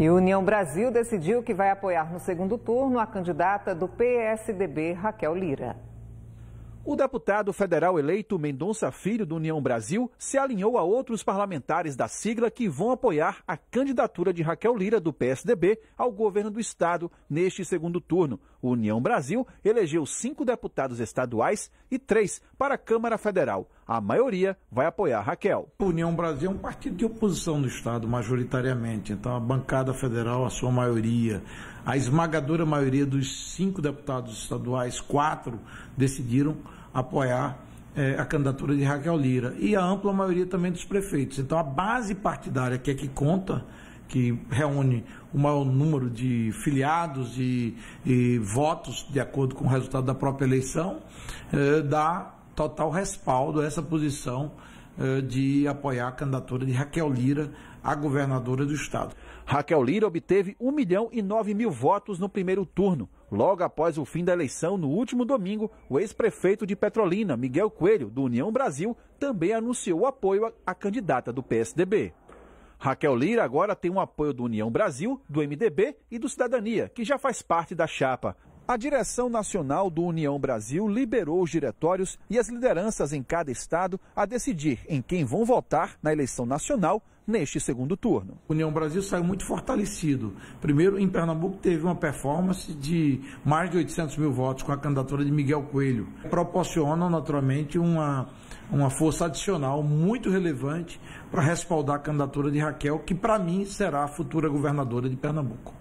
E União Brasil decidiu que vai apoiar no segundo turno a candidata do PSDB, Raquel Lira. O deputado federal eleito Mendonça Filho do União Brasil se alinhou a outros parlamentares da sigla que vão apoiar a candidatura de Raquel Lira do PSDB ao governo do estado neste segundo turno. O União Brasil elegeu cinco deputados estaduais e três para a Câmara Federal a maioria vai apoiar Raquel. O União Brasil é um partido de oposição no Estado, majoritariamente. Então, a bancada federal, a sua maioria, a esmagadora maioria dos cinco deputados estaduais, quatro, decidiram apoiar eh, a candidatura de Raquel Lira e a ampla maioria também dos prefeitos. Então, a base partidária que é que conta, que reúne o maior número de filiados e, e votos de acordo com o resultado da própria eleição, eh, dá total respaldo a essa posição eh, de apoiar a candidatura de Raquel Lira a governadora do estado. Raquel Lira obteve 1 milhão e 9 mil votos no primeiro turno. Logo após o fim da eleição, no último domingo, o ex-prefeito de Petrolina, Miguel Coelho, do União Brasil, também anunciou apoio à candidata do PSDB. Raquel Lira agora tem o um apoio do União Brasil, do MDB e do Cidadania, que já faz parte da chapa. A direção nacional do União Brasil liberou os diretórios e as lideranças em cada estado a decidir em quem vão votar na eleição nacional neste segundo turno. O União Brasil saiu muito fortalecido. Primeiro, em Pernambuco teve uma performance de mais de 800 mil votos com a candidatura de Miguel Coelho. Proporciona, naturalmente, uma, uma força adicional muito relevante para respaldar a candidatura de Raquel, que para mim será a futura governadora de Pernambuco.